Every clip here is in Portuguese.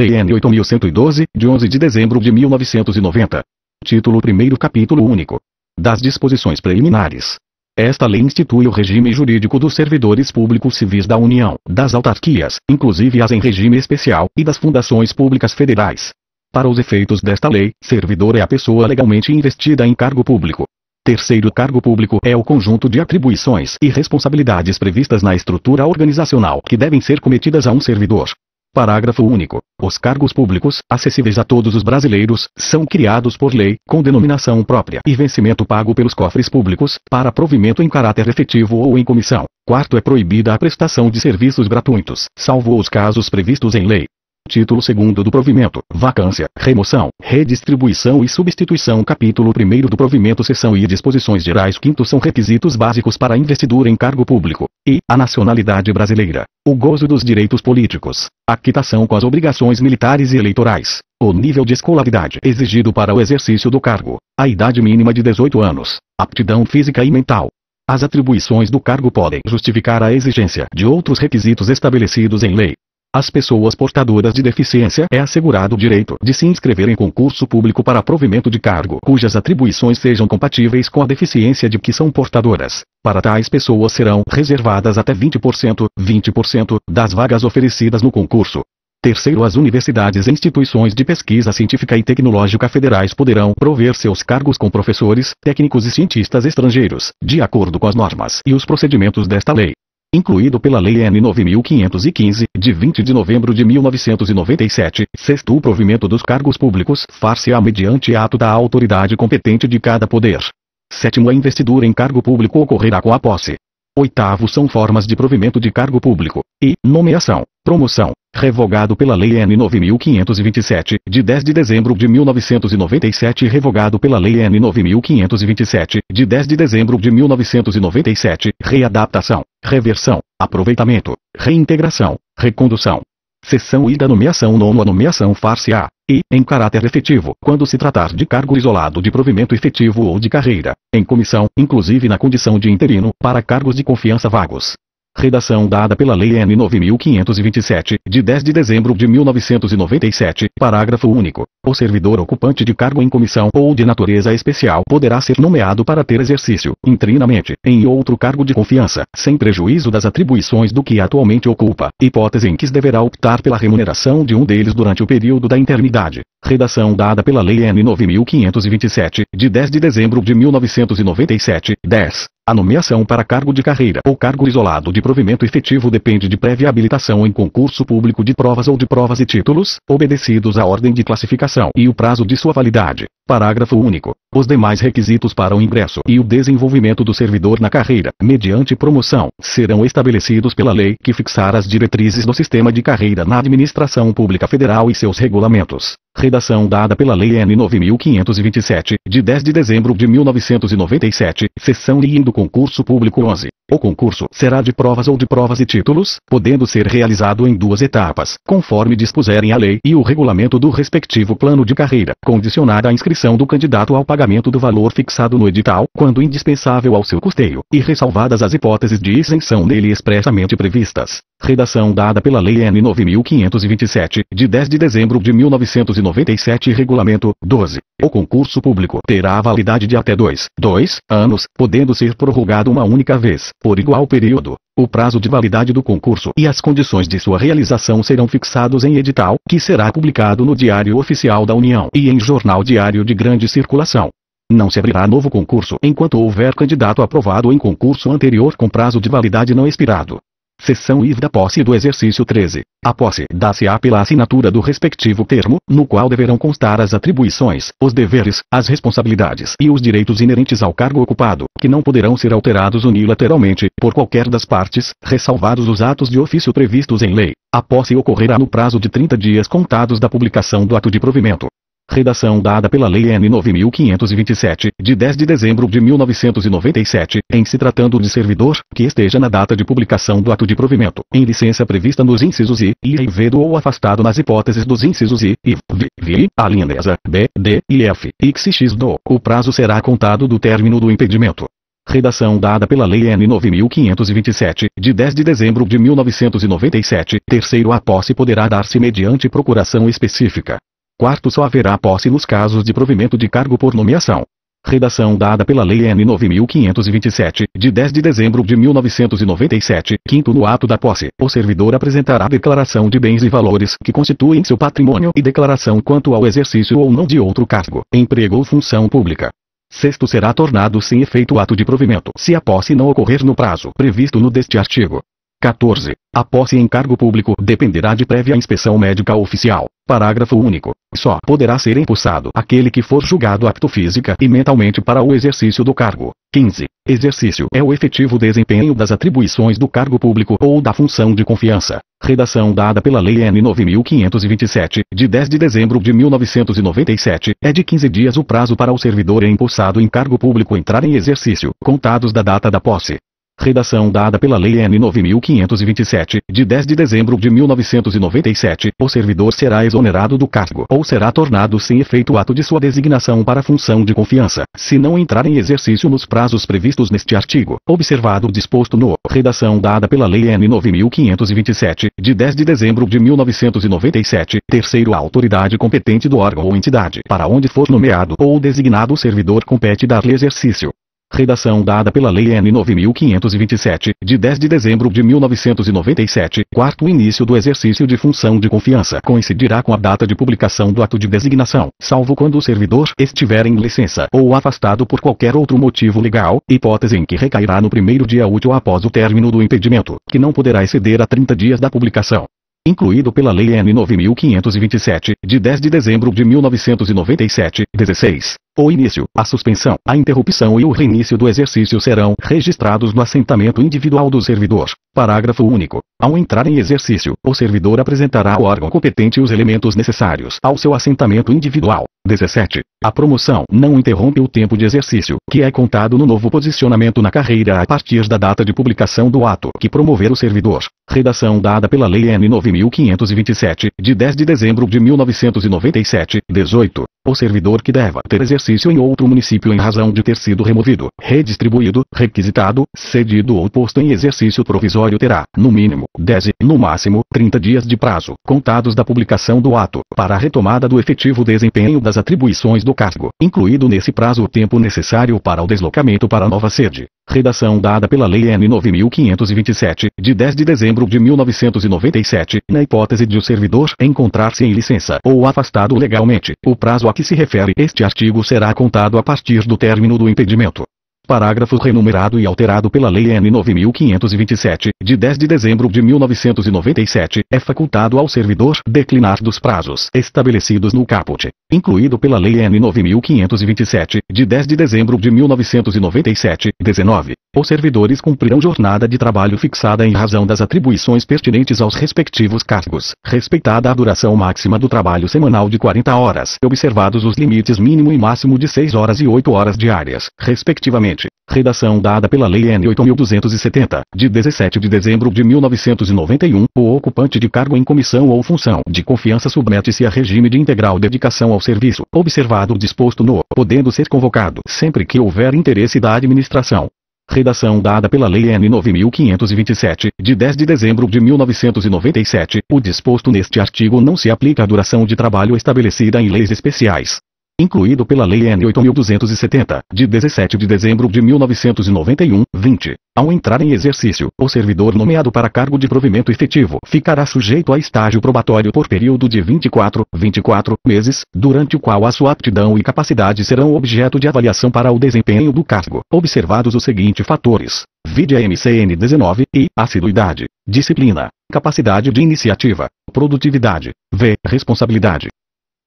Lei N 8112, de 11 de dezembro de 1990. Título 1 Capítulo único. Das disposições preliminares. Esta lei institui o regime jurídico dos servidores públicos civis da União, das autarquias, inclusive as em regime especial, e das fundações públicas federais. Para os efeitos desta lei, servidor é a pessoa legalmente investida em cargo público. Terceiro cargo público é o conjunto de atribuições e responsabilidades previstas na estrutura organizacional que devem ser cometidas a um servidor. Parágrafo único. Os cargos públicos, acessíveis a todos os brasileiros, são criados por lei, com denominação própria e vencimento pago pelos cofres públicos, para provimento em caráter efetivo ou em comissão. Quarto é proibida a prestação de serviços gratuitos, salvo os casos previstos em lei. Título 2 do provimento, vacância, remoção, redistribuição e substituição. Capítulo 1 do provimento, seção e disposições gerais. Quinto são requisitos básicos para investidura em cargo público e a nacionalidade brasileira, o gozo dos direitos políticos, a quitação com as obrigações militares e eleitorais, o nível de escolaridade exigido para o exercício do cargo, a idade mínima de 18 anos, aptidão física e mental, as atribuições do cargo podem justificar a exigência de outros requisitos estabelecidos em lei, as pessoas portadoras de deficiência é assegurado o direito de se inscrever em concurso público para provimento de cargo cujas atribuições sejam compatíveis com a deficiência de que são portadoras. Para tais pessoas serão reservadas até 20%, 20% das vagas oferecidas no concurso. Terceiro, as universidades e instituições de pesquisa científica e tecnológica federais poderão prover seus cargos com professores, técnicos e cientistas estrangeiros, de acordo com as normas e os procedimentos desta lei incluído pela Lei N 9515, de 20 de novembro de 1997, sexto o provimento dos cargos públicos far-se-á mediante ato da autoridade competente de cada poder. Sétimo a investidura em cargo público ocorrerá com a posse. Oitavo são formas de provimento de cargo público, e nomeação, promoção, Revogado pela Lei N9527, de 10 de dezembro de 1997 e revogado pela Lei N9527, de 10 de dezembro de 1997, readaptação, reversão, aproveitamento, reintegração, recondução. Seção I da nomeação nono a nomeação far-se-á, e, em caráter efetivo, quando se tratar de cargo isolado de provimento efetivo ou de carreira, em comissão, inclusive na condição de interino, para cargos de confiança vagos, Redação dada pela Lei N 9527, de 10 de dezembro de 1997, parágrafo único. O servidor ocupante de cargo em comissão ou de natureza especial poderá ser nomeado para ter exercício, intrinamente, em outro cargo de confiança, sem prejuízo das atribuições do que atualmente ocupa, hipótese em que deverá optar pela remuneração de um deles durante o período da internidade. Redação dada pela Lei N 9527, de 10 de dezembro de 1997, 10. A nomeação para cargo de carreira ou cargo isolado de provimento efetivo depende de prévia habilitação em concurso público de provas ou de provas e títulos, obedecidos à ordem de classificação e o prazo de sua validade. Parágrafo único. Os demais requisitos para o ingresso e o desenvolvimento do servidor na carreira, mediante promoção, serão estabelecidos pela lei que fixar as diretrizes do sistema de carreira na administração pública federal e seus regulamentos. Redação dada pela Lei N 9527, de 10 de dezembro de 1997, seção I do concurso público 11. O concurso será de provas ou de provas e títulos, podendo ser realizado em duas etapas, conforme dispuserem a lei e o regulamento do respectivo plano de carreira, condicionada à inscrição do candidato ao pagamento do valor fixado no edital, quando indispensável ao seu custeio, e ressalvadas as hipóteses de isenção nele expressamente previstas. Redação dada pela Lei N 9527, de 10 de dezembro de 1997 Regulamento 12. O concurso público terá validade de até 2, 2 anos, podendo ser prorrogado uma única vez, por igual período. O prazo de validade do concurso e as condições de sua realização serão fixados em edital, que será publicado no Diário Oficial da União e em Jornal Diário de Grande Circulação. Não se abrirá novo concurso enquanto houver candidato aprovado em concurso anterior com prazo de validade não expirado. Seção IV da posse do exercício 13. A posse dá-se-á pela assinatura do respectivo termo, no qual deverão constar as atribuições, os deveres, as responsabilidades e os direitos inerentes ao cargo ocupado, que não poderão ser alterados unilateralmente, por qualquer das partes, ressalvados os atos de ofício previstos em lei. A posse ocorrerá no prazo de 30 dias contados da publicação do ato de provimento redação dada pela Lei N 9527, de 10 de dezembro de 1997, em se tratando de servidor, que esteja na data de publicação do ato de provimento, em licença prevista nos incisos I, I e V do ou afastado nas hipóteses dos incisos I, I, V, V, alienesa, B, D e F, X e X do, o prazo será contado do término do impedimento. Redação dada pela Lei N 9527, de 10 de dezembro de 1997, terceiro a posse poderá dar-se mediante procuração específica. Quarto só haverá posse nos casos de provimento de cargo por nomeação. Redação dada pela Lei N 9527, de 10 de dezembro de 1997, quinto no ato da posse, o servidor apresentará declaração de bens e valores que constituem seu patrimônio e declaração quanto ao exercício ou não de outro cargo, emprego ou função pública. Sexto será tornado sem efeito o ato de provimento se a posse não ocorrer no prazo previsto no deste artigo. 14. A posse em cargo público dependerá de prévia inspeção médica oficial. Parágrafo único. Só poderá ser empossado aquele que for julgado apto física e mentalmente para o exercício do cargo. 15. Exercício é o efetivo desempenho das atribuições do cargo público ou da função de confiança. Redação dada pela Lei N9527, de 10 de dezembro de 1997, é de 15 dias o prazo para o servidor empossado em cargo público entrar em exercício, contados da data da posse redação dada pela Lei N9527, de 10 de dezembro de 1997, o servidor será exonerado do cargo ou será tornado sem efeito o ato de sua designação para função de confiança, se não entrar em exercício nos prazos previstos neste artigo, observado o disposto no redação dada pela Lei N9527, de 10 de dezembro de 1997, terceiro a autoridade competente do órgão ou entidade para onde for nomeado ou designado o servidor compete dar-lhe exercício. Redação dada pela Lei N 9527, de 10 de dezembro de 1997, quarto início do exercício de função de confiança coincidirá com a data de publicação do ato de designação, salvo quando o servidor estiver em licença ou afastado por qualquer outro motivo legal, hipótese em que recairá no primeiro dia útil após o término do impedimento, que não poderá exceder a 30 dias da publicação incluído pela Lei N 9527, de 10 de dezembro de 1997, 16. O início, a suspensão, a interrupção e o reinício do exercício serão registrados no assentamento individual do servidor. Parágrafo único. Ao entrar em exercício, o servidor apresentará ao órgão competente os elementos necessários ao seu assentamento individual. 17. A promoção não interrompe o tempo de exercício, que é contado no novo posicionamento na carreira a partir da data de publicação do ato que promover o servidor. Redação dada pela Lei N9527, de 10 de dezembro de 1997. 18. O servidor que deva ter exercício em outro município em razão de ter sido removido, redistribuído, requisitado, cedido ou posto em exercício provisório terá, no mínimo, 10 e, no máximo, 30 dias de prazo, contados da publicação do ato, para a retomada do efetivo desempenho das atribuições do cargo, incluído nesse prazo o tempo necessário para o deslocamento para a nova sede. Redação dada pela Lei N9527, de 10 de dezembro de 1997, na hipótese de o servidor encontrar-se em licença ou afastado legalmente, o prazo a que se refere este artigo será contado a partir do término do impedimento. Parágrafo renumerado e alterado pela Lei N 9527, de 10 de dezembro de 1997, é facultado ao servidor declinar dos prazos estabelecidos no caput, incluído pela Lei N 9527, de 10 de dezembro de 1997, 19, os servidores cumprirão jornada de trabalho fixada em razão das atribuições pertinentes aos respectivos cargos, respeitada a duração máxima do trabalho semanal de 40 horas, observados os limites mínimo e máximo de 6 horas e 8 horas diárias, respectivamente. Redação dada pela Lei N 8270, de 17 de dezembro de 1991, o ocupante de cargo em comissão ou função de confiança submete-se a regime de integral dedicação ao serviço, observado o disposto no, podendo ser convocado sempre que houver interesse da administração, redação dada pela Lei N 9527, de 10 de dezembro de 1997, o disposto neste artigo não se aplica à duração de trabalho estabelecida em leis especiais incluído pela Lei N 8270, de 17 de dezembro de 1991, 20. Ao entrar em exercício, o servidor nomeado para cargo de provimento efetivo ficará sujeito a estágio probatório por período de 24, 24 meses, durante o qual a sua aptidão e capacidade serão objeto de avaliação para o desempenho do cargo, observados os seguintes fatores: vide MCN 19 e assiduidade, disciplina, capacidade de iniciativa, produtividade, v responsabilidade,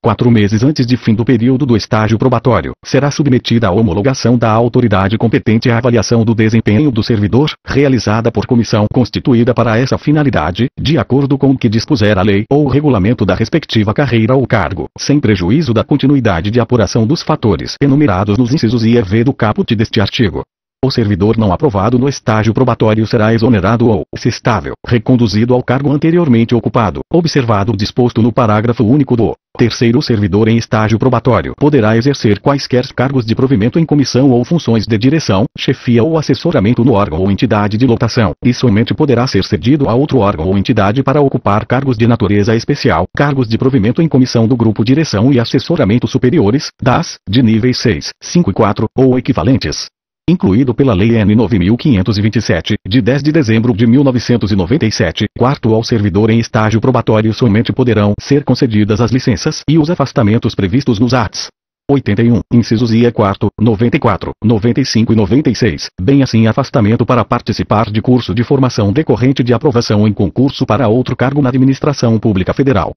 quatro meses antes de fim do período do estágio probatório, será submetida à homologação da autoridade competente a avaliação do desempenho do servidor, realizada por comissão constituída para essa finalidade, de acordo com o que dispuser a lei ou o regulamento da respectiva carreira ou cargo, sem prejuízo da continuidade de apuração dos fatores enumerados nos incisos I e V do caput deste artigo. O servidor não aprovado no estágio probatório será exonerado ou, se estável, reconduzido ao cargo anteriormente ocupado, observado o disposto no parágrafo único do Terceiro servidor em estágio probatório poderá exercer quaisquer cargos de provimento em comissão ou funções de direção, chefia ou assessoramento no órgão ou entidade de lotação, e somente poderá ser cedido a outro órgão ou entidade para ocupar cargos de natureza especial, cargos de provimento em comissão do grupo direção e assessoramento superiores, das, de níveis 6, 5 e 4, ou equivalentes incluído pela Lei N 9527, de 10 de dezembro de 1997, quarto ao servidor em estágio probatório somente poderão ser concedidas as licenças e os afastamentos previstos nos arts. 81, incisos IA 4, 94, 95 e 96, bem assim afastamento para participar de curso de formação decorrente de aprovação em concurso para outro cargo na administração pública federal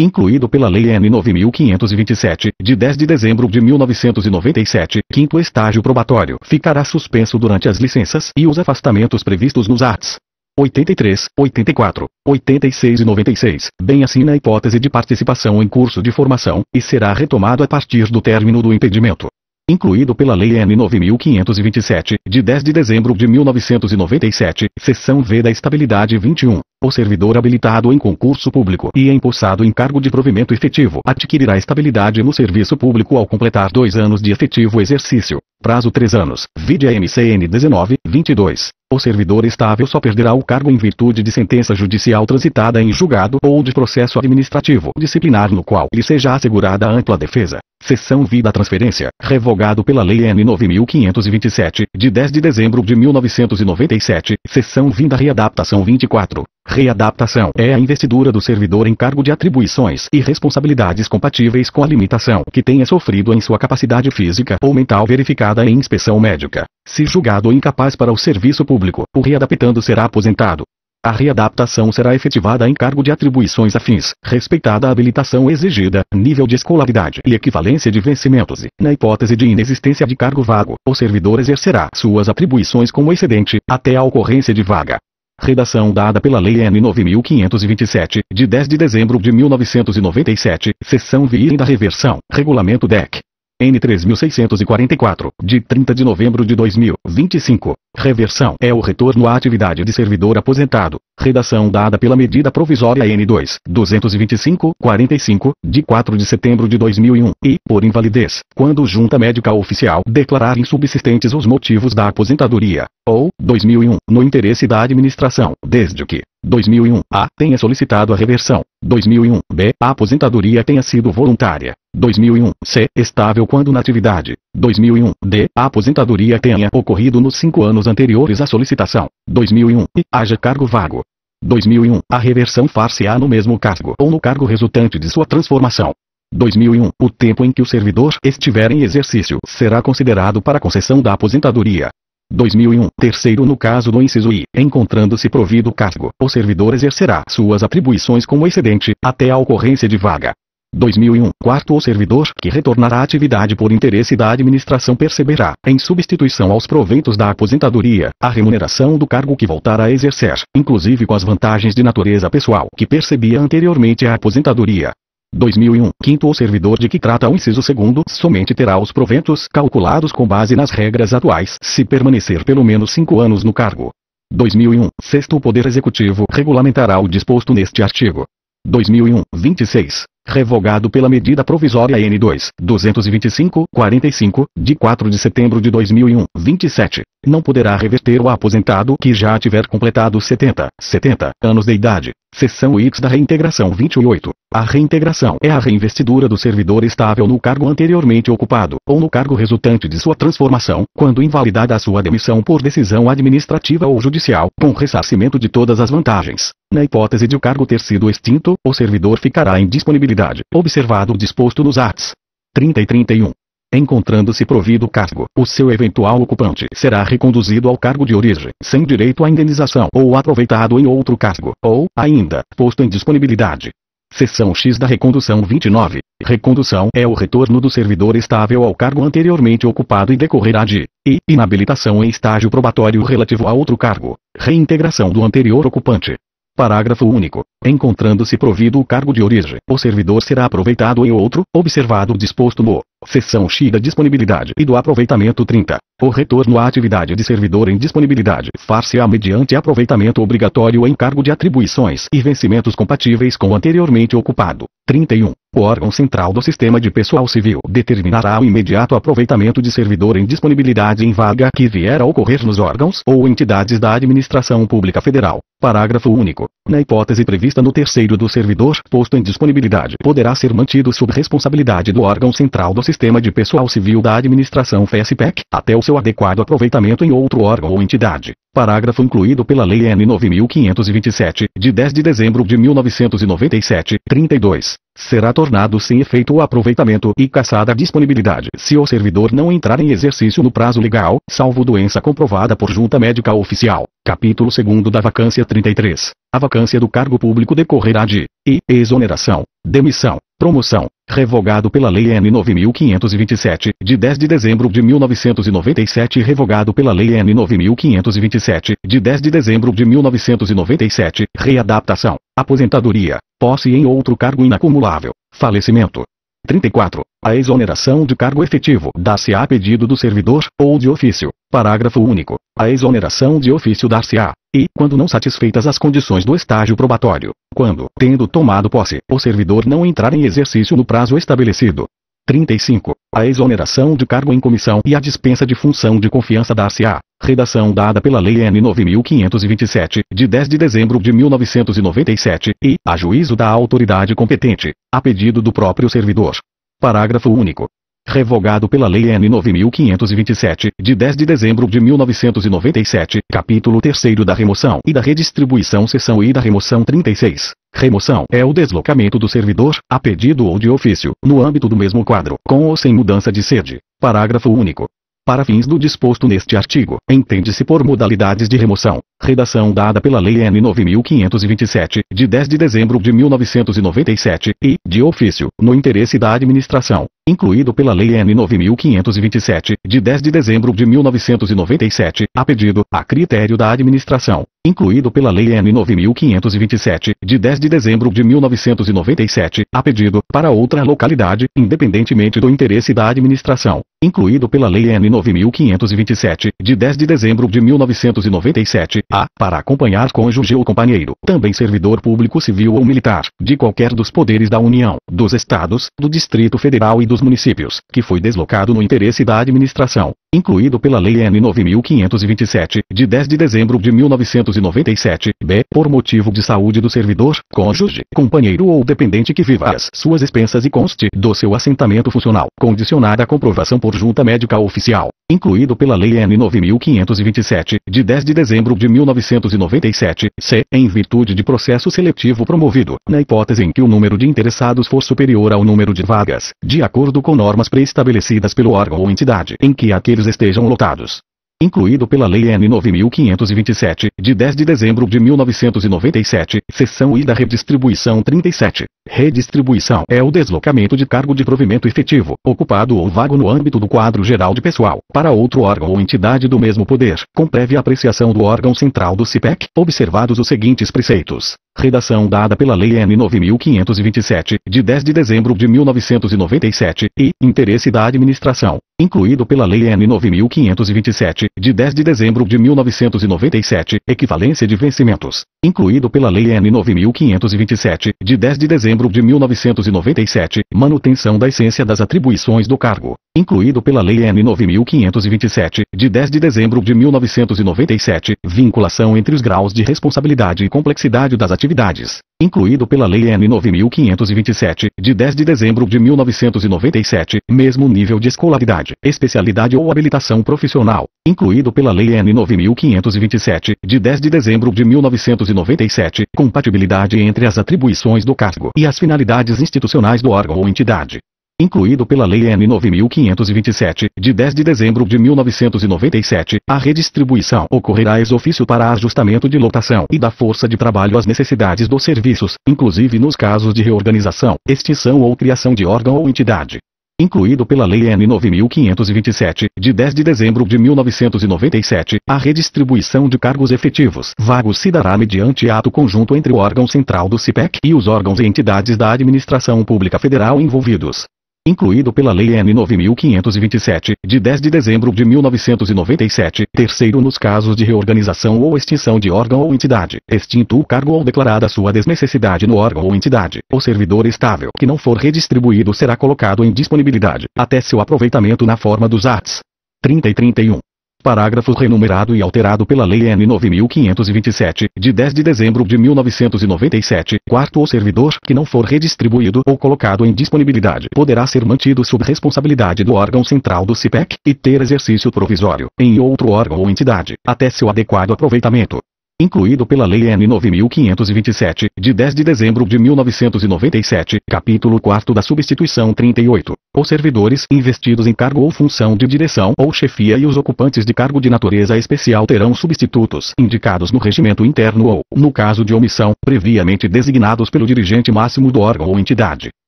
incluído pela Lei N 9527, de 10 de dezembro de 1997, quinto estágio probatório, ficará suspenso durante as licenças e os afastamentos previstos nos arts. 83, 84, 86 e 96, bem assim na hipótese de participação em curso de formação, e será retomado a partir do término do impedimento incluído pela Lei N 9527, de 10 de dezembro de 1997, seção V da Estabilidade 21. O servidor habilitado em concurso público e empossado em cargo de provimento efetivo adquirirá estabilidade no serviço público ao completar dois anos de efetivo exercício. Prazo 3 anos. Vide MCN 19, 22. O servidor estável só perderá o cargo em virtude de sentença judicial transitada em julgado ou de processo administrativo disciplinar no qual lhe seja assegurada ampla defesa. Seção Vida Transferência, revogado pela Lei N9527, de 10 de dezembro de 1997, Seção Vinda Readaptação 24. Readaptação é a investidura do servidor em cargo de atribuições e responsabilidades compatíveis com a limitação que tenha sofrido em sua capacidade física ou mental verificada em inspeção médica. Se julgado incapaz para o serviço público, o readaptando será aposentado. A readaptação será efetivada em cargo de atribuições afins, respeitada a habilitação exigida, nível de escolaridade e equivalência de vencimentos e, na hipótese de inexistência de cargo vago, o servidor exercerá suas atribuições como excedente, até a ocorrência de vaga. Redação dada pela Lei N 9527, de 10 de dezembro de 1997, seção VIR da reversão, Regulamento DEC N3644, de 30 de novembro de 2025. Reversão é o retorno à atividade de servidor aposentado. Redação dada pela medida provisória N2, 225, 45, de 4 de setembro de 2001, e, por invalidez, quando junta médica oficial declarar insubsistentes os motivos da aposentadoria, ou, 2001, no interesse da administração, desde que, 2001, a, tenha solicitado a reversão, 2001, b, a aposentadoria tenha sido voluntária, 2001. C. Estável quando na atividade. 2001. D. A aposentadoria tenha ocorrido nos cinco anos anteriores à solicitação. 2001. E. Haja cargo vago. 2001. A reversão far-se-á no mesmo cargo ou no cargo resultante de sua transformação. 2001. O tempo em que o servidor estiver em exercício será considerado para concessão da aposentadoria. 2001. Terceiro no caso do inciso I, encontrando-se provido cargo, o servidor exercerá suas atribuições como excedente, até a ocorrência de vaga. 2001. Quarto o servidor que retornará à atividade por interesse da administração perceberá, em substituição aos proventos da aposentadoria, a remuneração do cargo que voltar a exercer, inclusive com as vantagens de natureza pessoal que percebia anteriormente à aposentadoria. 2001. Quinto o servidor de que trata o inciso segundo somente terá os proventos calculados com base nas regras atuais se permanecer pelo menos cinco anos no cargo. 2001. Sexto o Poder Executivo regulamentará o disposto neste artigo. 2001. 26 revogado pela medida provisória N2, 225, 45, de 4 de setembro de 2001, 27. Não poderá reverter o aposentado que já tiver completado 70, 70 anos de idade. Seção X da reintegração 28. A reintegração é a reinvestidura do servidor estável no cargo anteriormente ocupado, ou no cargo resultante de sua transformação, quando invalidada a sua demissão por decisão administrativa ou judicial, com ressarcimento de todas as vantagens. Na hipótese de o cargo ter sido extinto, o servidor ficará em disponibilidade autoridade, observado o disposto nos arts. 30 e 31. Encontrando-se provido o cargo, o seu eventual ocupante será reconduzido ao cargo de origem, sem direito à indenização ou aproveitado em outro cargo, ou, ainda, posto em disponibilidade. Seção X da Recondução 29. Recondução é o retorno do servidor estável ao cargo anteriormente ocupado e decorrerá de e inabilitação em estágio probatório relativo a outro cargo, reintegração do anterior ocupante, Parágrafo único. Encontrando-se provido o cargo de origem, o servidor será aproveitado em outro, observado o disposto no seção X da disponibilidade e do aproveitamento 30. O retorno à atividade de servidor em disponibilidade far-se-á mediante aproveitamento obrigatório em cargo de atribuições e vencimentos compatíveis com o anteriormente ocupado. 31 o órgão central do sistema de pessoal civil determinará o imediato aproveitamento de servidor em disponibilidade em vaga que vier a ocorrer nos órgãos ou entidades da administração pública federal. Parágrafo único. Na hipótese prevista no terceiro do servidor posto em disponibilidade poderá ser mantido sob responsabilidade do órgão central do sistema de pessoal civil da administração FESPEC, até o seu adequado aproveitamento em outro órgão ou entidade parágrafo incluído pela Lei N 9527, de 10 de dezembro de 1997, 32, será tornado sem efeito o aproveitamento e cassada a disponibilidade se o servidor não entrar em exercício no prazo legal, salvo doença comprovada por junta médica oficial. Capítulo 2 da vacância 33. A vacância do cargo público decorrerá de e, exoneração, demissão, promoção, revogado pela Lei N 9527, de 10 de dezembro de 1997 e revogado pela Lei N 9527, de 10 de dezembro de 1997, readaptação, aposentadoria, posse em outro cargo inacumulável, falecimento, 34. A exoneração de cargo efetivo dá-se a pedido do servidor, ou de ofício. Parágrafo único. A exoneração de ofício dar-se-á, e, quando não satisfeitas as condições do estágio probatório, quando, tendo tomado posse, o servidor não entrar em exercício no prazo estabelecido, 35. A exoneração de cargo em comissão e a dispensa de função de confiança da ACA. Redação dada pela Lei N 9527, de 10 de dezembro de 1997, e, a juízo da autoridade competente, a pedido do próprio servidor. Parágrafo único revogado pela Lei N 9527, de 10 de dezembro de 1997, capítulo 3 da remoção e da redistribuição seção e da remoção 36. Remoção é o deslocamento do servidor, a pedido ou de ofício, no âmbito do mesmo quadro, com ou sem mudança de sede. Parágrafo único. Para fins do disposto neste artigo, entende-se por modalidades de remoção, redação dada pela Lei N 9527, de 10 de dezembro de 1997, e, de ofício, no interesse da administração, incluído pela Lei N 9527, de 10 de dezembro de 1997, a pedido, a critério da administração, incluído pela Lei N 9527, de 10 de dezembro de 1997, a pedido, para outra localidade, independentemente do interesse da administração, incluído pela Lei N 9527, de 10 de dezembro de 1997, a, para acompanhar cônjuge ou companheiro, também servidor público civil ou militar, de qualquer dos poderes da União, dos Estados, do Distrito Federal e dos dos municípios, que foi deslocado no interesse da administração incluído pela Lei N 9527, de 10 de dezembro de 1997, b, por motivo de saúde do servidor, cônjuge, companheiro ou dependente que viva às suas expensas e conste do seu assentamento funcional, condicionada à comprovação por junta médica oficial, incluído pela Lei N 9527, de 10 de dezembro de 1997, c, em virtude de processo seletivo promovido, na hipótese em que o número de interessados for superior ao número de vagas, de acordo com normas pré-estabelecidas pelo órgão ou entidade em que aquele banheiros estejam lotados. Incluído pela Lei N 9527, de 10 de dezembro de 1997, seção I da redistribuição 37. Redistribuição é o deslocamento de cargo de provimento efetivo, ocupado ou vago no âmbito do quadro geral de pessoal, para outro órgão ou entidade do mesmo poder, com prévia apreciação do órgão central do CIPEC, observados os seguintes preceitos redação dada pela Lei N9527, de 10 de dezembro de 1997, e interesse da administração, incluído pela Lei N9527, de 10 de dezembro de 1997, equivalência de vencimentos, incluído pela Lei N9527, de 10 de dezembro de 1997, manutenção da essência das atribuições do cargo, incluído pela Lei N9527, de 10 de dezembro de 1997, vinculação entre os graus de responsabilidade e complexidade das atividades atividades, incluído pela Lei N 9527, de 10 de dezembro de 1997, mesmo nível de escolaridade, especialidade ou habilitação profissional, incluído pela Lei N 9527, de 10 de dezembro de 1997, compatibilidade entre as atribuições do cargo e as finalidades institucionais do órgão ou entidade incluído pela Lei N9527, de 10 de dezembro de 1997, a redistribuição ocorrerá ex ofício para ajustamento de lotação e da força de trabalho às necessidades dos serviços, inclusive nos casos de reorganização, extinção ou criação de órgão ou entidade incluído pela Lei N9527, de 10 de dezembro de 1997, a redistribuição de cargos efetivos vagos se dará mediante ato conjunto entre o órgão central do CIPEC e os órgãos e entidades da administração pública federal envolvidos incluído pela Lei N 9527, de 10 de dezembro de 1997, terceiro nos casos de reorganização ou extinção de órgão ou entidade, extinto o cargo ou declarada sua desnecessidade no órgão ou entidade, o servidor estável que não for redistribuído será colocado em disponibilidade, até seu aproveitamento na forma dos arts. 30 e 31. Parágrafo renumerado e alterado pela Lei N 9527, de 10 de dezembro de 1997, quarto o servidor que não for redistribuído ou colocado em disponibilidade poderá ser mantido sob responsabilidade do órgão central do CIPEC e ter exercício provisório em outro órgão ou entidade, até seu adequado aproveitamento incluído pela Lei N 9527, de 10 de dezembro de 1997, capítulo 4 da Substituição 38. Os servidores investidos em cargo ou função de direção ou chefia e os ocupantes de cargo de natureza especial terão substitutos indicados no regimento interno ou, no caso de omissão, previamente designados pelo dirigente máximo do órgão ou entidade.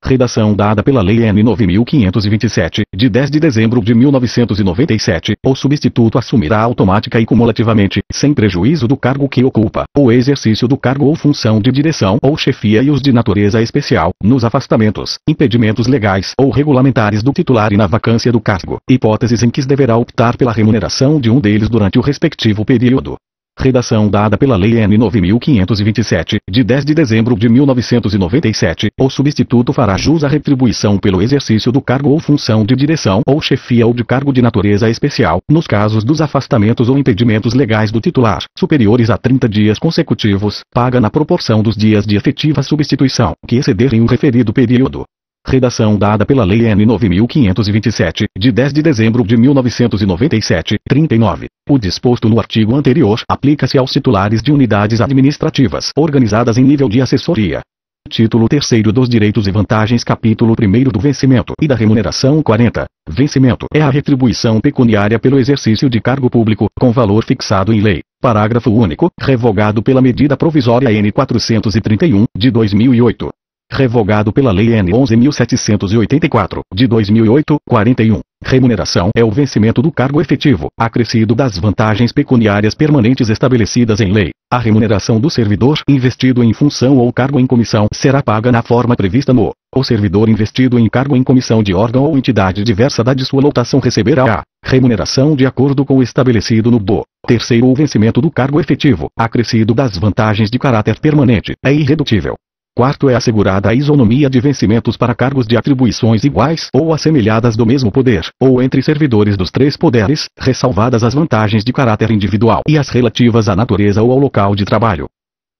Redação dada pela Lei N 9527, de 10 de dezembro de 1997, o substituto assumirá automática e cumulativamente, sem prejuízo do cargo que ocupa, o exercício do cargo ou função de direção ou chefia e os de natureza especial, nos afastamentos, impedimentos legais ou regulamentares do titular e na vacância do cargo, hipóteses em que deverá optar pela remuneração de um deles durante o respectivo período redação dada pela Lei N 9527, de 10 de dezembro de 1997, o substituto fará jus à retribuição pelo exercício do cargo ou função de direção ou chefia ou de cargo de natureza especial, nos casos dos afastamentos ou impedimentos legais do titular, superiores a 30 dias consecutivos, paga na proporção dos dias de efetiva substituição, que excederem o referido período. Redação dada pela Lei N 9527, de 10 de dezembro de 1997, 39. O disposto no artigo anterior aplica-se aos titulares de unidades administrativas organizadas em nível de assessoria. Título 3 dos Direitos e Vantagens Capítulo 1 do Vencimento e da Remuneração 40. Vencimento é a retribuição pecuniária pelo exercício de cargo público, com valor fixado em lei. Parágrafo único, revogado pela medida provisória N431, de 2008 revogado pela Lei N 11.784, de 2008, 41. Remuneração é o vencimento do cargo efetivo, acrescido das vantagens pecuniárias permanentes estabelecidas em lei. A remuneração do servidor investido em função ou cargo em comissão será paga na forma prevista no. O servidor investido em cargo em comissão de órgão ou entidade diversa da de sua lotação receberá a remuneração de acordo com o estabelecido no do. Terceiro, o vencimento do cargo efetivo, acrescido das vantagens de caráter permanente, é irredutível. Quarto é assegurada a isonomia de vencimentos para cargos de atribuições iguais ou assemelhadas do mesmo poder, ou entre servidores dos três poderes, ressalvadas as vantagens de caráter individual e as relativas à natureza ou ao local de trabalho.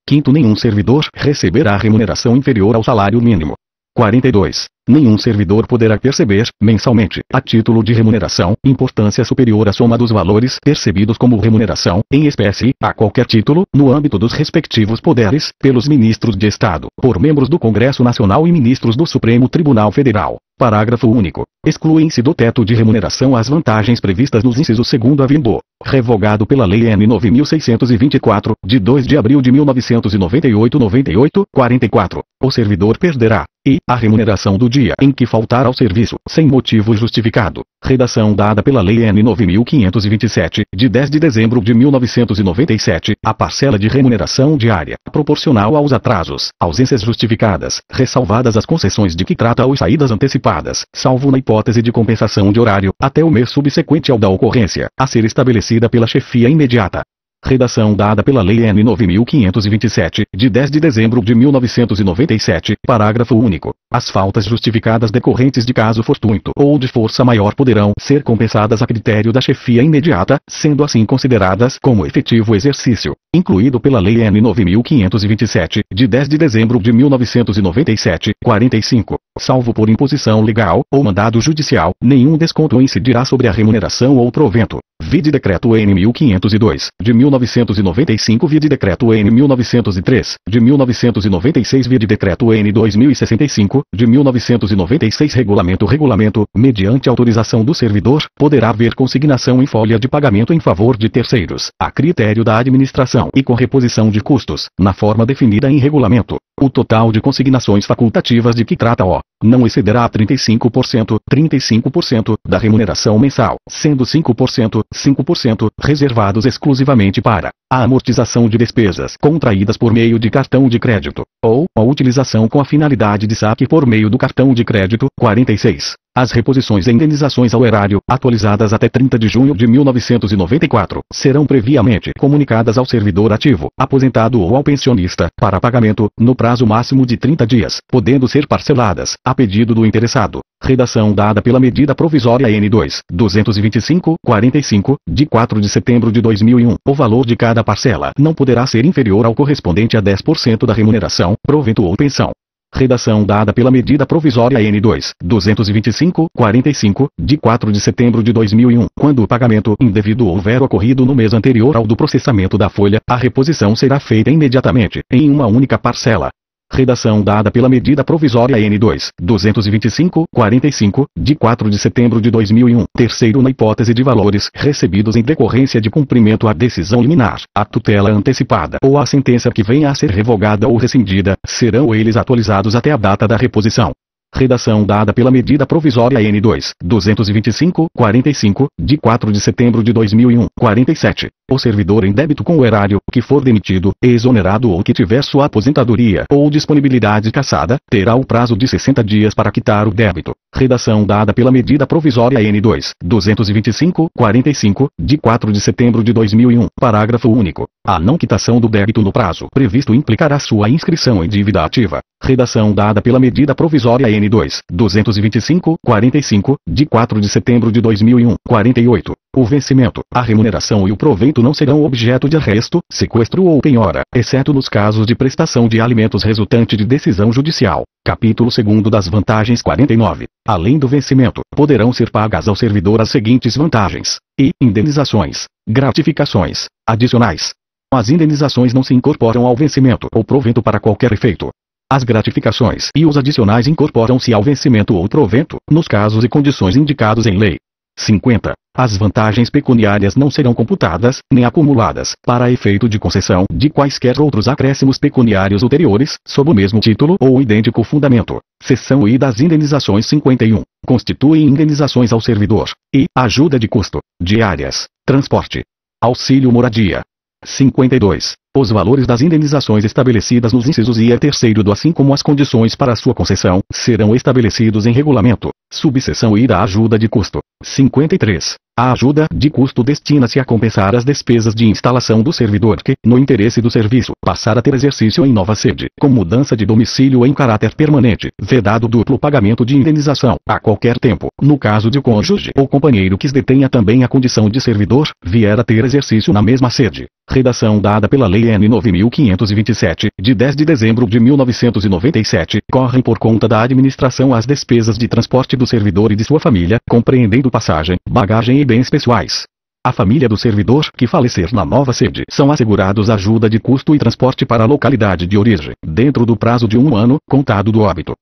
Quinto, nenhum servidor receberá remuneração inferior ao salário mínimo. 42. Nenhum servidor poderá perceber, mensalmente, a título de remuneração, importância superior à soma dos valores percebidos como remuneração, em espécie, a qualquer título, no âmbito dos respectivos poderes, pelos ministros de Estado, por membros do Congresso Nacional e ministros do Supremo Tribunal Federal. Parágrafo único. Excluem-se do teto de remuneração as vantagens previstas nos incisos 2 avindo, revogado pela Lei N 9624, de 2 de abril de 1998-98, 44, o servidor perderá, e, a remuneração do dia em que faltar ao serviço, sem motivo justificado. Redação dada pela Lei N 9527, de 10 de dezembro de 1997, a parcela de remuneração diária, proporcional aos atrasos, ausências justificadas, ressalvadas as concessões de que trata ou saídas antecipadas, salvo na hipótese de compensação de horário, até o mês subsequente ao da ocorrência, a ser estabelecida pela chefia imediata. Redação dada pela Lei N 9527, de 10 de dezembro de 1997, parágrafo único. As faltas justificadas decorrentes de caso fortuito ou de força maior poderão ser compensadas a critério da chefia imediata, sendo assim consideradas como efetivo exercício, incluído pela Lei N 9527, de 10 de dezembro de 1997, 45 salvo por imposição legal ou mandado judicial, nenhum desconto incidirá sobre a remuneração ou provento. Vide Decreto N 1502, de 1995, vide Decreto N 1903, de 1996, vide Decreto N 2065, de 1996, Regulamento Regulamento, mediante autorização do servidor, poderá haver consignação em folha de pagamento em favor de terceiros, a critério da administração e com reposição de custos, na forma definida em regulamento. O total de consignações facultativas de que trata o não excederá 35%, 35% da remuneração mensal, sendo 5%, 5% reservados exclusivamente para a amortização de despesas contraídas por meio de cartão de crédito, ou a utilização com a finalidade de saque por meio do cartão de crédito, 46. As reposições e indenizações ao erário, atualizadas até 30 de junho de 1994, serão previamente comunicadas ao servidor ativo, aposentado ou ao pensionista, para pagamento, no prazo máximo de 30 dias, podendo ser parceladas, a pedido do interessado. Redação dada pela medida provisória N2, 225, 45, de 4 de setembro de 2001. O valor de cada parcela não poderá ser inferior ao correspondente a 10% da remuneração, provento ou pensão. Redação dada pela medida provisória N2, 225, 45, de 4 de setembro de 2001, quando o pagamento indevido houver ocorrido no mês anterior ao do processamento da folha, a reposição será feita imediatamente, em uma única parcela. Redação dada pela medida provisória N2, 225, 45, de 4 de setembro de 2001. Terceiro na hipótese de valores recebidos em decorrência de cumprimento à decisão liminar, à tutela antecipada ou à sentença que venha a ser revogada ou rescindida, serão eles atualizados até a data da reposição. Redação dada pela medida provisória N2, 225, 45, de 4 de setembro de 2001. 47. O servidor em débito com o erário, que for demitido, exonerado ou que tiver sua aposentadoria ou disponibilidade cassada, terá o prazo de 60 dias para quitar o débito. Redação dada pela medida provisória N2, 225, 45, de 4 de setembro de 2001, parágrafo único. A não quitação do débito no prazo previsto implicará sua inscrição em dívida ativa. Redação dada pela medida provisória N2, 225, 45, de 4 de setembro de 2001, 48. O vencimento, a remuneração e o proveito não serão objeto de arresto, sequestro ou penhora, exceto nos casos de prestação de alimentos resultante de decisão judicial. Capítulo 2 das Vantagens 49. Além do vencimento, poderão ser pagas ao servidor as seguintes vantagens: e indenizações, gratificações, adicionais. As indenizações não se incorporam ao vencimento ou provento para qualquer efeito. As gratificações e os adicionais incorporam-se ao vencimento ou provento, nos casos e condições indicados em lei. 50. As vantagens pecuniárias não serão computadas, nem acumuladas, para efeito de concessão de quaisquer outros acréscimos pecuniários ulteriores, sob o mesmo título ou idêntico fundamento. Seção I das indenizações 51. Constituem indenizações ao servidor. E. Ajuda de custo. Diárias. Transporte. Auxílio moradia. 52. Os valores das indenizações estabelecidas nos incisos e a terceiro do assim como as condições para sua concessão, serão estabelecidos em regulamento. Subseção I da ajuda de custo. 53. A ajuda de custo destina-se a compensar as despesas de instalação do servidor que, no interesse do serviço, passar a ter exercício em nova sede, com mudança de domicílio em caráter permanente, vedado duplo pagamento de indenização, a qualquer tempo, no caso de o cônjuge ou companheiro que detenha também a condição de servidor, vier a ter exercício na mesma sede. Redação dada pela Lei N9527, de 10 de dezembro de 1997, correm por conta da administração as despesas de transporte do servidor e de sua família, compreendendo passagem, bagagem e bens pessoais. A família do servidor que falecer na nova sede são assegurados ajuda de custo e transporte para a localidade de origem, dentro do prazo de um ano, contado do óbito.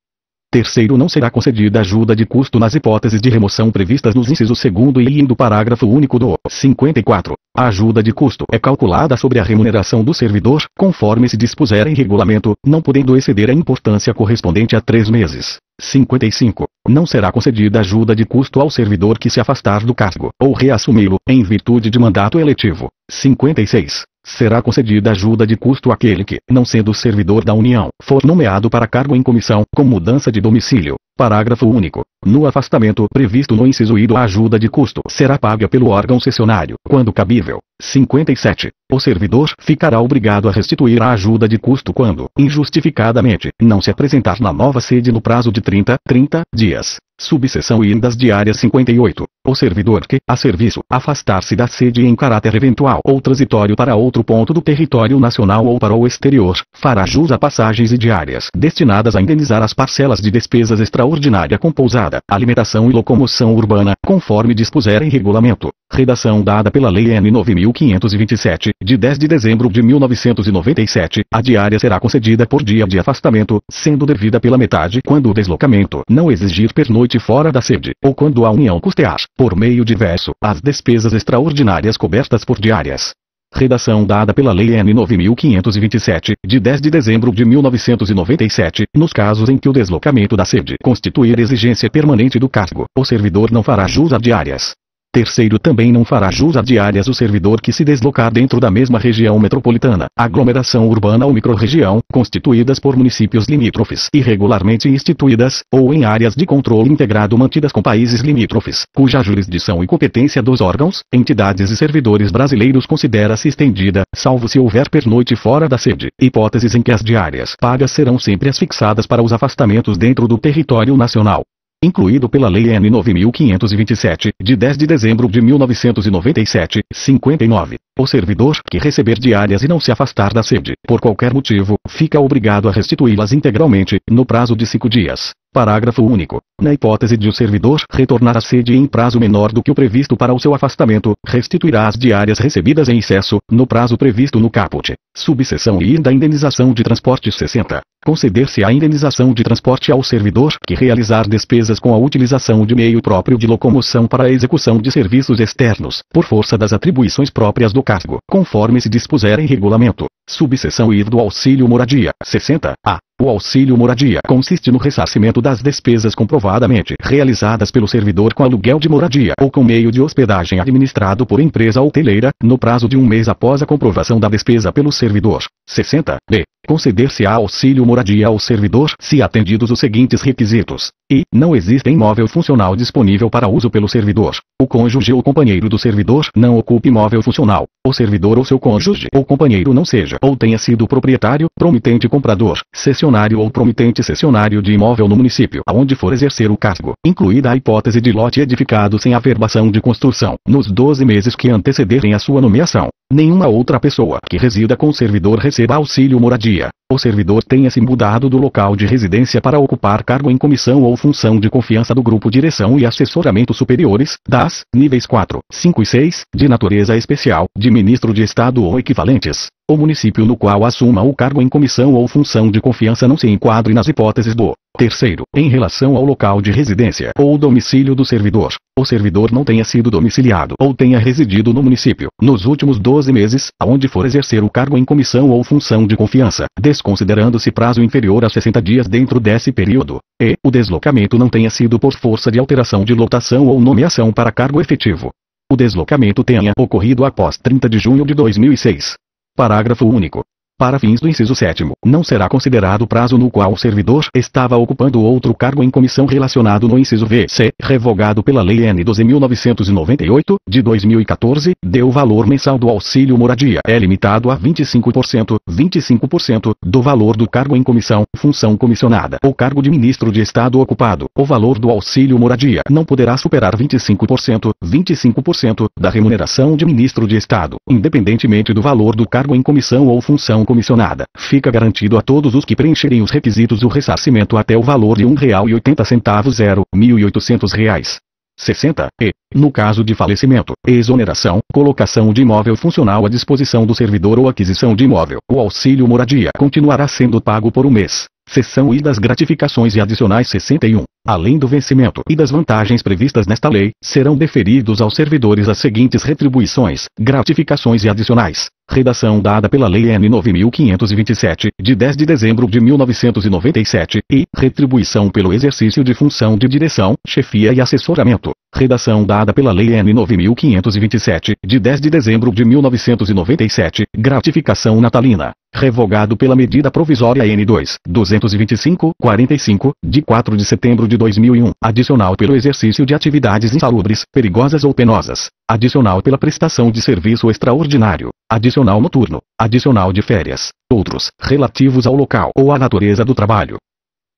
Terceiro não será concedida ajuda de custo nas hipóteses de remoção previstas nos incisos 2 e do parágrafo único do 54. A ajuda de custo é calculada sobre a remuneração do servidor, conforme se dispuser em regulamento, não podendo exceder a importância correspondente a três meses. 55. Não será concedida ajuda de custo ao servidor que se afastar do cargo ou reassumi-lo, em virtude de mandato eletivo. 56 será concedida ajuda de custo àquele que, não sendo servidor da União, for nomeado para cargo em comissão com mudança de domicílio, Parágrafo único. No afastamento previsto no inciso I, a ajuda de custo será paga pelo órgão sessionário, quando cabível. 57. O servidor ficará obrigado a restituir a ajuda de custo quando, injustificadamente, não se apresentar na nova sede no prazo de 30, 30 dias. Subseção I das diárias 58. O servidor que, a serviço, afastar-se da sede em caráter eventual ou transitório para outro ponto do território nacional ou para o exterior, fará jus a passagens e diárias destinadas a indenizar as parcelas de despesas extraordinárias ordinária com pousada, alimentação e locomoção urbana, conforme dispuser em regulamento. Redação dada pela Lei N 9527, de 10 de dezembro de 1997, a diária será concedida por dia de afastamento, sendo devida pela metade quando o deslocamento não exigir pernoite fora da sede, ou quando a União custear, por meio diverso, as despesas extraordinárias cobertas por diárias redação dada pela Lei N 9527, de 10 de dezembro de 1997, nos casos em que o deslocamento da sede constituir exigência permanente do cargo, o servidor não fará jus a diárias, Terceiro também não fará jus a diárias o servidor que se deslocar dentro da mesma região metropolitana, aglomeração urbana ou microrregião, constituídas por municípios limítrofes e regularmente instituídas, ou em áreas de controle integrado mantidas com países limítrofes, cuja jurisdição e competência dos órgãos, entidades e servidores brasileiros considera-se estendida, salvo se houver pernoite fora da sede, hipóteses em que as diárias pagas serão sempre as fixadas para os afastamentos dentro do território nacional incluído pela Lei N 9527, de 10 de dezembro de 1997, 59. O servidor que receber diárias e não se afastar da sede, por qualquer motivo, fica obrigado a restituí-las integralmente, no prazo de cinco dias. Parágrafo único. Na hipótese de o servidor retornar à sede em prazo menor do que o previsto para o seu afastamento, restituirá as diárias recebidas em excesso, no prazo previsto no caput. Subseção I da indenização de transporte 60 conceder-se a indenização de transporte ao servidor que realizar despesas com a utilização de meio próprio de locomoção para a execução de serviços externos, por força das atribuições próprias do cargo, conforme se dispuser em regulamento. Subseção ir do auxílio moradia 60. A. O auxílio moradia consiste no ressarcimento das despesas comprovadamente realizadas pelo servidor com aluguel de moradia ou com meio de hospedagem administrado por empresa hoteleira, no prazo de um mês após a comprovação da despesa pelo servidor. 60. B. Conceder-se a auxílio moradia ao servidor se atendidos os seguintes requisitos. E, não existe imóvel funcional disponível para uso pelo servidor. O cônjuge ou companheiro do servidor não ocupe imóvel funcional. O servidor ou seu cônjuge ou companheiro não seja ou tenha sido proprietário, promitente comprador, cessionário ou promitente cessionário de imóvel no município aonde for exercer o cargo, incluída a hipótese de lote edificado sem averbação de construção, nos 12 meses que antecederem a sua nomeação. Nenhuma outra pessoa que resida com o servidor receba auxílio moradia o servidor tenha se mudado do local de residência para ocupar cargo em comissão ou função de confiança do grupo direção e assessoramento superiores, das, níveis 4, 5 e 6, de natureza especial, de ministro de Estado ou equivalentes. O município no qual assuma o cargo em comissão ou função de confiança não se enquadre nas hipóteses do terceiro, em relação ao local de residência ou domicílio do servidor. O servidor não tenha sido domiciliado ou tenha residido no município nos últimos 12 meses, aonde for exercer o cargo em comissão ou função de confiança, desconsiderando-se prazo inferior a 60 dias dentro desse período. E o deslocamento não tenha sido por força de alteração de lotação ou nomeação para cargo efetivo. O deslocamento tenha ocorrido após 30 de junho de 2006 parágrafo único para fins do inciso 7, não será considerado o prazo no qual o servidor estava ocupando outro cargo em comissão relacionado no inciso VC, revogado pela Lei N 12.998, de 2014, deu valor mensal do auxílio moradia é limitado a 25%, 25% do valor do cargo em comissão, função comissionada ou cargo de ministro de Estado ocupado. O valor do auxílio moradia não poderá superar 25%, 25% da remuneração de ministro de Estado, independentemente do valor do cargo em comissão ou função comissionada, fica garantido a todos os que preencherem os requisitos o ressarcimento até o valor de R$ 1,80 1.800 reais. 60. E, no caso de falecimento, exoneração, colocação de imóvel funcional à disposição do servidor ou aquisição de imóvel, o auxílio moradia continuará sendo pago por um mês, seção e das gratificações e adicionais 61, além do vencimento e das vantagens previstas nesta lei, serão deferidos aos servidores as seguintes retribuições, gratificações e adicionais redação dada pela Lei N 9527, de 10 de dezembro de 1997, e retribuição pelo exercício de função de direção, chefia e assessoramento. Redação dada pela Lei N 9527, de 10 de dezembro de 1997, gratificação natalina revogado pela medida provisória N2, 225, 45, de 4 de setembro de 2001, adicional pelo exercício de atividades insalubres, perigosas ou penosas, adicional pela prestação de serviço extraordinário, adicional noturno, adicional de férias, outros, relativos ao local ou à natureza do trabalho.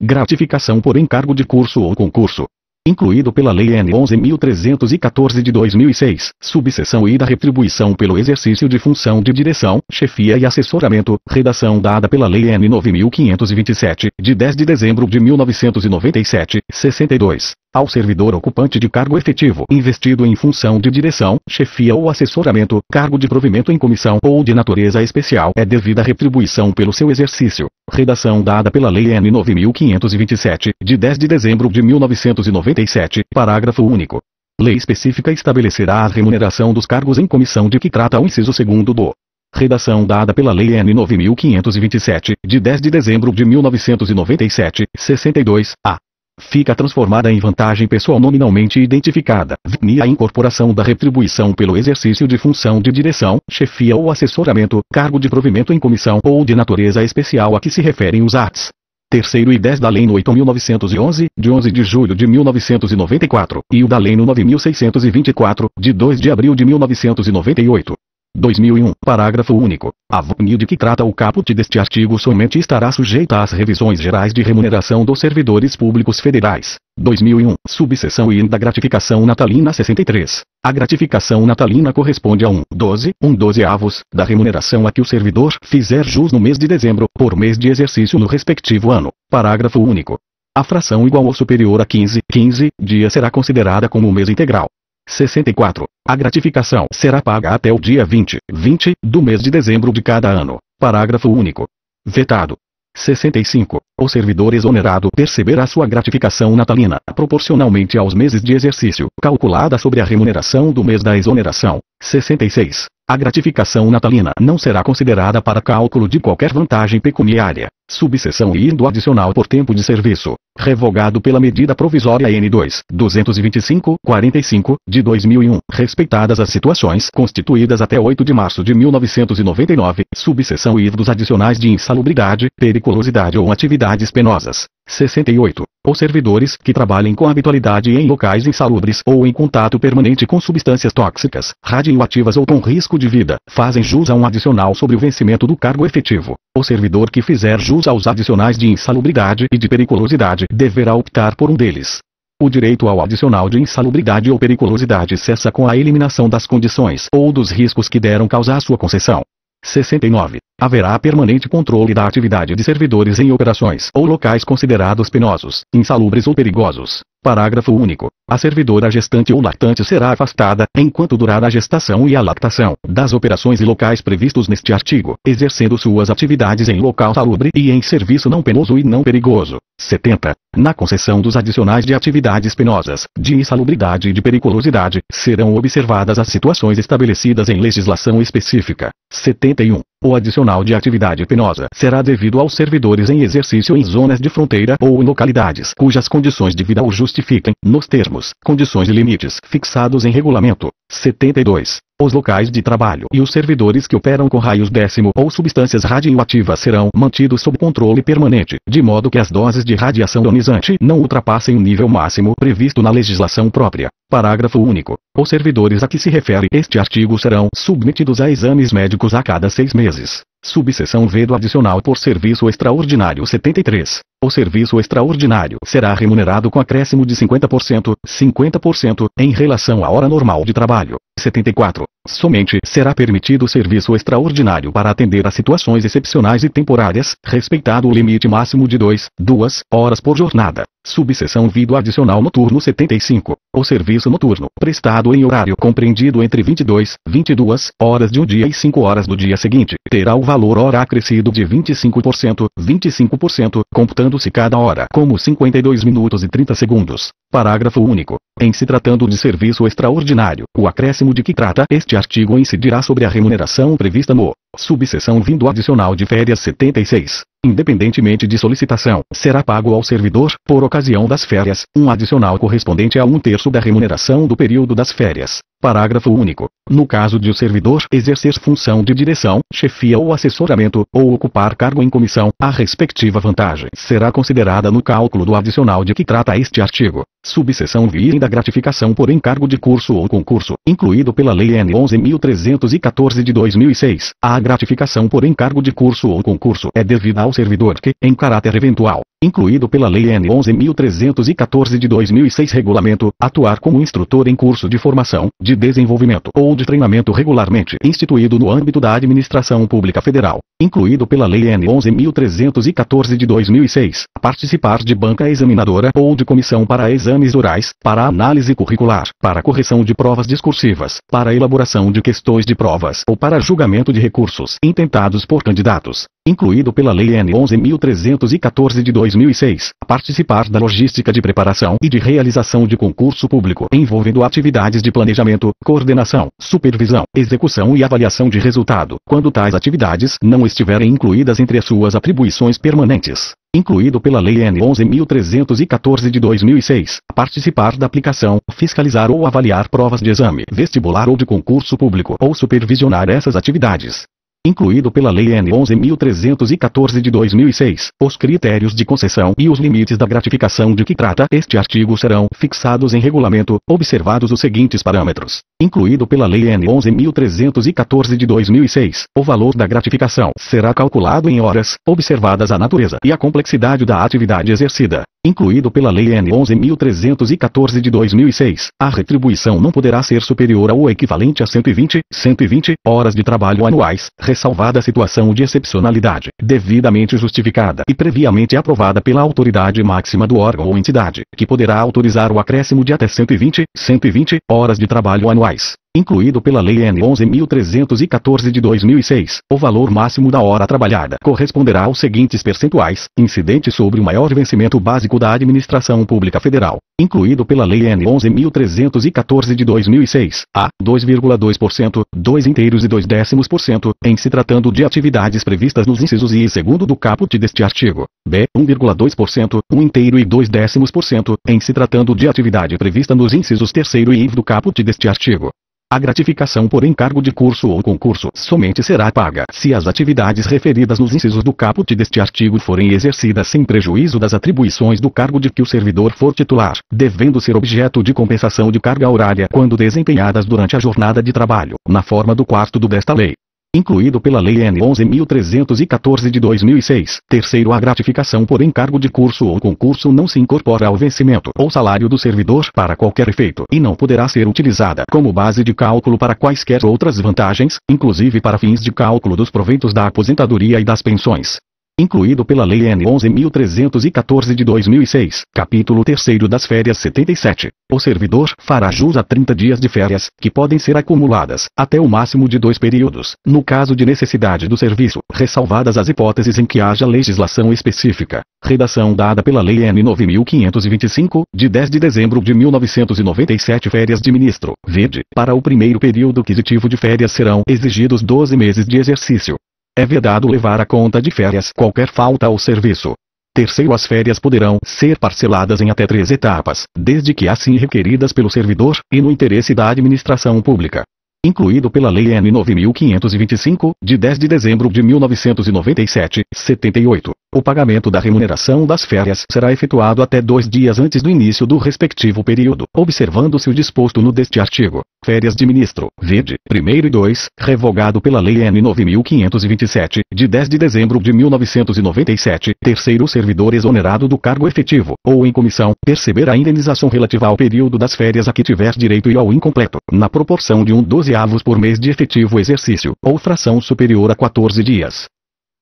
Gratificação por encargo de curso ou concurso, incluído pela Lei N 11.314 de 2006, subseção e da retribuição pelo exercício de função de direção, chefia e assessoramento, redação dada pela Lei N 9.527, de 10 de dezembro de 1997, 62. Ao servidor ocupante de cargo efetivo investido em função de direção, chefia ou assessoramento, cargo de provimento em comissão ou de natureza especial é devida retribuição pelo seu exercício, redação dada pela Lei N 9527, de 10 de dezembro de 1997, parágrafo único. Lei específica estabelecerá a remuneração dos cargos em comissão de que trata o inciso 2 do Redação dada pela Lei N 9527, de 10 de dezembro de 1997, 62, a fica transformada em vantagem pessoal nominalmente identificada. VNI a incorporação da retribuição pelo exercício de função de direção, chefia ou assessoramento, cargo de provimento em comissão ou de natureza especial a que se referem os arts. Terceiro e 10 da Lei no 8.911, de 11 de julho de 1994, e o da Lei no 9.624, de 2 de abril de 1998. 2001, parágrafo único. A de que trata o caput deste artigo somente estará sujeita às revisões gerais de remuneração dos servidores públicos federais. 2001, subseção e da gratificação natalina 63. A gratificação natalina corresponde a 1, 12, 1 12 avos, da remuneração a que o servidor fizer jus no mês de dezembro, por mês de exercício no respectivo ano. Parágrafo único. A fração igual ou superior a 15, 15 dias será considerada como mês integral. 64. A gratificação será paga até o dia 20, 20, do mês de dezembro de cada ano. Parágrafo único. Vetado. 65. O servidor exonerado perceberá sua gratificação natalina proporcionalmente aos meses de exercício, calculada sobre a remuneração do mês da exoneração. 66. A gratificação natalina não será considerada para cálculo de qualquer vantagem pecuniária, subseção e indo adicional por tempo de serviço, revogado pela medida provisória N2, 225, 45, de 2001, respeitadas as situações constituídas até 8 de março de 1999, subseção e dos adicionais de insalubridade, periculosidade ou atividades penosas, 68. Os servidores que trabalhem com habitualidade em locais insalubres ou em contato permanente com substâncias tóxicas, radioativas ou com risco de vida, fazem jus a um adicional sobre o vencimento do cargo efetivo. O servidor que fizer jus aos adicionais de insalubridade e de periculosidade deverá optar por um deles. O direito ao adicional de insalubridade ou periculosidade cessa com a eliminação das condições ou dos riscos que deram causa à sua concessão. 69. Haverá permanente controle da atividade de servidores em operações ou locais considerados penosos, insalubres ou perigosos. Parágrafo único. A servidora gestante ou lactante será afastada, enquanto durar a gestação e a lactação, das operações e locais previstos neste artigo, exercendo suas atividades em local salubre e em serviço não penoso e não perigoso. 70 na concessão dos adicionais de atividades penosas, de insalubridade e de periculosidade, serão observadas as situações estabelecidas em legislação específica. 71. O adicional de atividade penosa será devido aos servidores em exercício em zonas de fronteira ou em localidades cujas condições de vida o justifiquem, nos termos, condições e limites fixados em regulamento 72. Os locais de trabalho e os servidores que operam com raios décimo ou substâncias radioativas serão mantidos sob controle permanente, de modo que as doses de radiação ionizante não ultrapassem o nível máximo previsto na legislação própria. Parágrafo único. Os servidores a que se refere este artigo serão submetidos a exames médicos a cada seis meses, Subseção V do adicional por serviço extraordinário 73. O serviço extraordinário será remunerado com acréscimo de 50%, 50%, em relação à hora normal de trabalho. 74. Somente será permitido serviço extraordinário para atender a situações excepcionais e temporárias, respeitado o limite máximo de 2, 2 horas por jornada. Subseção Vido Adicional Noturno 75. O serviço noturno, prestado em horário compreendido entre 22, 22 horas de um dia e 5 horas do dia seguinte, terá o valor hora acrescido de 25%, 25%, computando-se cada hora como 52 minutos e 30 segundos. Parágrafo único. Em se tratando de serviço extraordinário, o acréscimo de que trata este artigo incidirá sobre a remuneração prevista no subseção vindo adicional de férias 76. Independentemente de solicitação, será pago ao servidor, por ocasião das férias, um adicional correspondente a um terço da remuneração do período das férias. Parágrafo único. No caso de o servidor exercer função de direção, chefia ou assessoramento, ou ocupar cargo em comissão, a respectiva vantagem será considerada no cálculo do adicional de que trata este artigo. Subseção vinda gratificação por encargo de curso ou concurso, incluído pela Lei N 11.314 de 2006. A gratificação por encargo de curso ou concurso é devida ao servidor que, em caráter eventual, incluído pela Lei N 11.314 de 2006 Regulamento, atuar como instrutor em curso de formação, de desenvolvimento ou de treinamento regularmente instituído no âmbito da Administração Pública Federal, incluído pela Lei N 11.314 de 2006, participar de banca examinadora ou de comissão para exames orais, para análise curricular, para correção de provas discursivas, para elaboração de questões de provas ou para julgamento de recursos intentados por candidatos, incluído pela Lei N 11.314 de 2006. 2006, participar da logística de preparação e de realização de concurso público envolvendo atividades de planejamento, coordenação, supervisão, execução e avaliação de resultado, quando tais atividades não estiverem incluídas entre as suas atribuições permanentes incluído pela Lei N 11.314 de 2006, participar da aplicação, fiscalizar ou avaliar provas de exame vestibular ou de concurso público ou supervisionar essas atividades, incluído pela Lei N 11.314 de 2006. Os critérios de concessão e os limites da gratificação de que trata este artigo serão fixados em regulamento, observados os seguintes parâmetros. Incluído pela Lei N 11.314 de 2006, o valor da gratificação será calculado em horas, observadas a natureza e a complexidade da atividade exercida. Incluído pela Lei N 11.314 de 2006, a retribuição não poderá ser superior ao equivalente a 120, 120 horas de trabalho anuais, ressalvada situação de excepcionalidade, devidamente justificada e previamente aprovada pela autoridade máxima do órgão ou entidade, que poderá autorizar o acréscimo de até 120, 120 horas de trabalho anuais, incluído pela Lei N 11.314 de 2006, o valor máximo da hora trabalhada corresponderá aos seguintes percentuais, incidente sobre o maior vencimento básico da Administração Pública Federal, incluído pela Lei N 11.314 de 2006, a 2,2%, 2 inteiros e 2 décimos por cento, em se tratando de atividades previstas nos incisos i e segundo do caput deste artigo, b 1,2%, 1 inteiro e 2 décimos por cento, em se tratando de atividade prevista nos incisos terceiro e IV do caput deste artigo. A gratificação por encargo de curso ou concurso somente será paga se as atividades referidas nos incisos do caput deste artigo forem exercidas sem prejuízo das atribuições do cargo de que o servidor for titular, devendo ser objeto de compensação de carga horária quando desempenhadas durante a jornada de trabalho, na forma do quarto do desta lei incluído pela Lei N 11.314 de 2006. Terceiro, a gratificação por encargo de curso ou concurso não se incorpora ao vencimento ou salário do servidor para qualquer efeito e não poderá ser utilizada como base de cálculo para quaisquer outras vantagens, inclusive para fins de cálculo dos proventos da aposentadoria e das pensões incluído pela Lei N 11.314 de 2006, capítulo 3 das férias 77. O servidor fará jus a 30 dias de férias, que podem ser acumuladas, até o máximo de dois períodos, no caso de necessidade do serviço, ressalvadas as hipóteses em que haja legislação específica. Redação dada pela Lei N 9.525, de 10 de dezembro de 1997 Férias de ministro, vede, para o primeiro período quesitivo de férias serão exigidos 12 meses de exercício, é vedado levar a conta de férias qualquer falta ao serviço. Terceiro, as férias poderão ser parceladas em até três etapas, desde que assim requeridas pelo servidor, e no interesse da administração pública incluído pela Lei N 9525, de 10 de dezembro de 1997, 78. O pagamento da remuneração das férias será efetuado até dois dias antes do início do respectivo período, observando-se o disposto no deste artigo. Férias de ministro, verde, 1 e 2, revogado pela Lei N 9527, de 10 de dezembro de 1997, terceiro servidor exonerado do cargo efetivo, ou em comissão, perceberá a indenização relativa ao período das férias a que tiver direito e ao incompleto, na proporção de um 12 avos por mês de efetivo exercício, ou fração superior a 14 dias.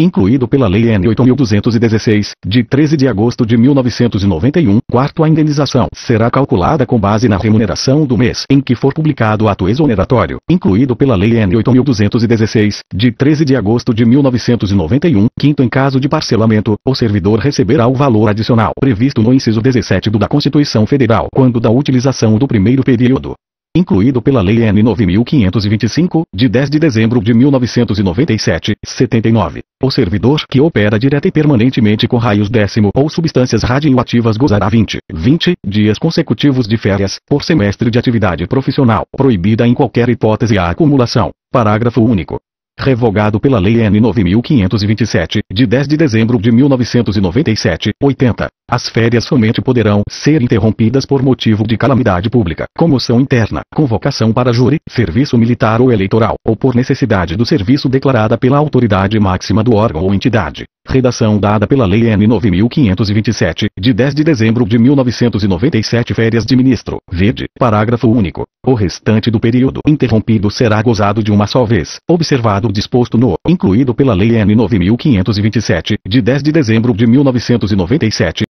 Incluído pela Lei N. 8.216, de 13 de agosto de 1991, quarto a indenização será calculada com base na remuneração do mês em que for publicado o ato exoneratório, incluído pela Lei N. 8.216, de 13 de agosto de 1991, quinto em caso de parcelamento, o servidor receberá o valor adicional previsto no inciso 17 do da Constituição Federal quando da utilização do primeiro período incluído pela Lei N 9525, de 10 de dezembro de 1997, 79. O servidor que opera direta e permanentemente com raios décimo ou substâncias radioativas gozará 20, 20 dias consecutivos de férias por semestre de atividade profissional, proibida em qualquer hipótese a acumulação. Parágrafo único revogado pela Lei N9527, de 10 de dezembro de 1997, 80. As férias somente poderão ser interrompidas por motivo de calamidade pública, comoção interna, convocação para júri, serviço militar ou eleitoral, ou por necessidade do serviço declarada pela autoridade máxima do órgão ou entidade. Redação dada pela Lei N9527, de 10 de dezembro de 1997 Férias de Ministro, verde, parágrafo único. O restante do período interrompido será gozado de uma só vez, observado o disposto no, incluído pela Lei N9527, de 10 de dezembro de 1997,